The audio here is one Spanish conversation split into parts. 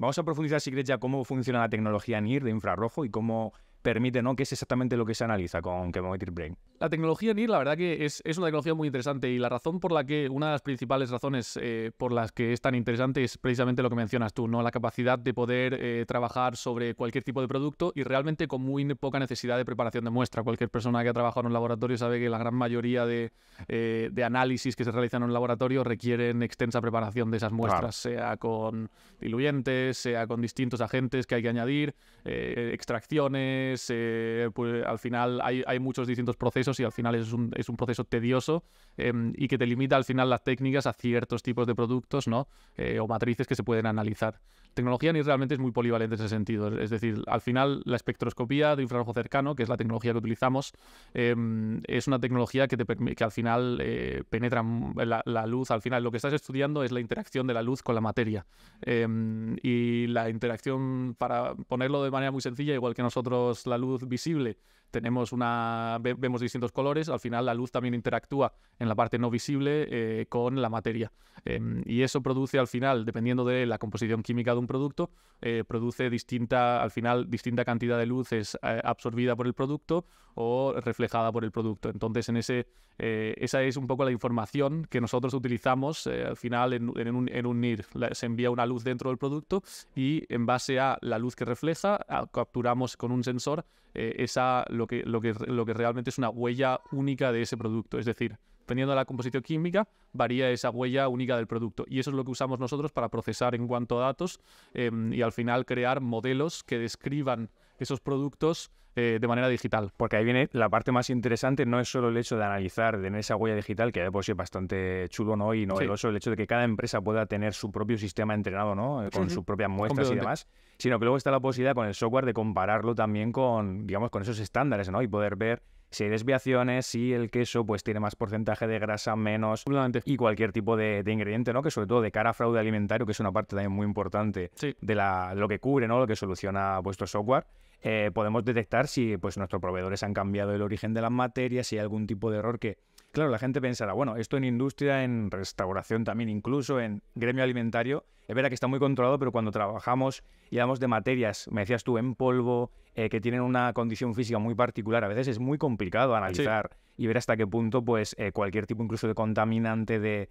Vamos a profundizar, si crees, ya cómo funciona la tecnología NIR de infrarrojo y cómo permite, ¿no? Que es exactamente lo que se analiza con Chemometric Brain. La tecnología NIR, la verdad que es, es, una tecnología muy interesante y la razón por la que, una de las principales razones eh, por las que es tan interesante es precisamente lo que mencionas tú, ¿no? La capacidad de poder eh, trabajar sobre cualquier tipo de producto y realmente con muy poca necesidad de preparación de muestra. Cualquier persona que ha trabajado en un laboratorio sabe que la gran mayoría de, eh, análisis que se realizan en un laboratorio requieren extensa preparación de esas muestras, sea con diluyentes, sea con distintos agentes que hay que añadir, extracciones eh, pues, al final hay, muchos distintos procesos y al final es un, es un proceso tedioso em, y que te limita al final las técnicas a ciertos tipos de productos ¿no? Eh, o matrices que se pueden analizar. Tecnología ni realmente es muy polivalente en ese sentido. Es decir, al final la espectroscopía de infrarrojo cercano, que es la tecnología que utilizamos, em, es una tecnología que, te, que al final eh, penetra la, luz. Al final lo que estás estudiando es la interacción de la luz con la materia. Em, y la interacción, para ponerlo de manera muy sencilla, igual que nosotros la luz visible, tenemos una, vemos distintos colores, al final la luz también interactúa en la parte no visible eh, con la materia. Em, y eso produce al final, dependiendo de la composición química de un producto, eh, produce distinta, al final, distinta cantidad de luz es eh, absorbida por el producto o reflejada por el producto. Entonces, en ese, esa es un poco la información que nosotros utilizamos al final en, en, un, NIR. se envía una luz dentro del producto y en base a la luz que refleja, capturamos con un sensor eh, esa, lo, que, lo, que, lo que realmente es una huella única de ese producto. Es decir, dependiendo de la composición química, varía esa huella única del producto. Y eso es lo que usamos nosotros para procesar en cuanto a datos em, y al final crear modelos que describan esos productos eh, de manera digital. Porque ahí viene la parte más interesante, no es solo el hecho de analizar, de esa huella digital, que de por es bastante chulo ¿no? y novedoso, el hecho de que cada empresa pueda tener su propio sistema entrenado ¿no? Eh, con sus propias muestras y demás, sino que luego está la posibilidad con el software de compararlo también con, digamos, con esos estándares ¿no? y poder ver si hay desviaciones, si el queso pues tiene más porcentaje de grasa, menos, y cualquier tipo de, ingrediente, ¿no? Que sobre todo de cara a fraude alimentario, que es una parte también muy importante de la, lo que cubre, ¿no? Lo que soluciona vuestro software. Eh, podemos detectar si pues, nuestros proveedores han cambiado el origen de las materias, si hay algún tipo de error que Claro, la gente pensará, bueno, esto en industria, en restauración también, incluso en gremio alimentario, es verdad que está muy controlado, pero cuando trabajamos y hablamos de materias, me decías tú, en polvo, eh, que tienen una condición física muy particular, a veces es muy complicado analizar y ver hasta qué punto pues eh, cualquier tipo incluso de contaminante, de,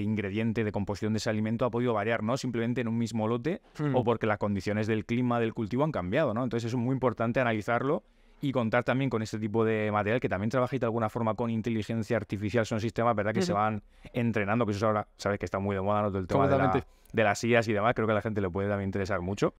ingrediente, de composición de ese alimento ha podido variar, ¿no? Simplemente en un mismo lote hmm. o porque las condiciones del clima, del cultivo han cambiado, ¿no? Entonces es muy importante analizarlo y contar también con este tipo de material que también trabajáis de alguna forma con inteligencia artificial. Son sistemas, ¿verdad?, que se van entrenando, que eso ahora sabes que está muy de moda, ¿no? del el tema de, las sillas y demás, creo que a la gente le puede también interesar mucho.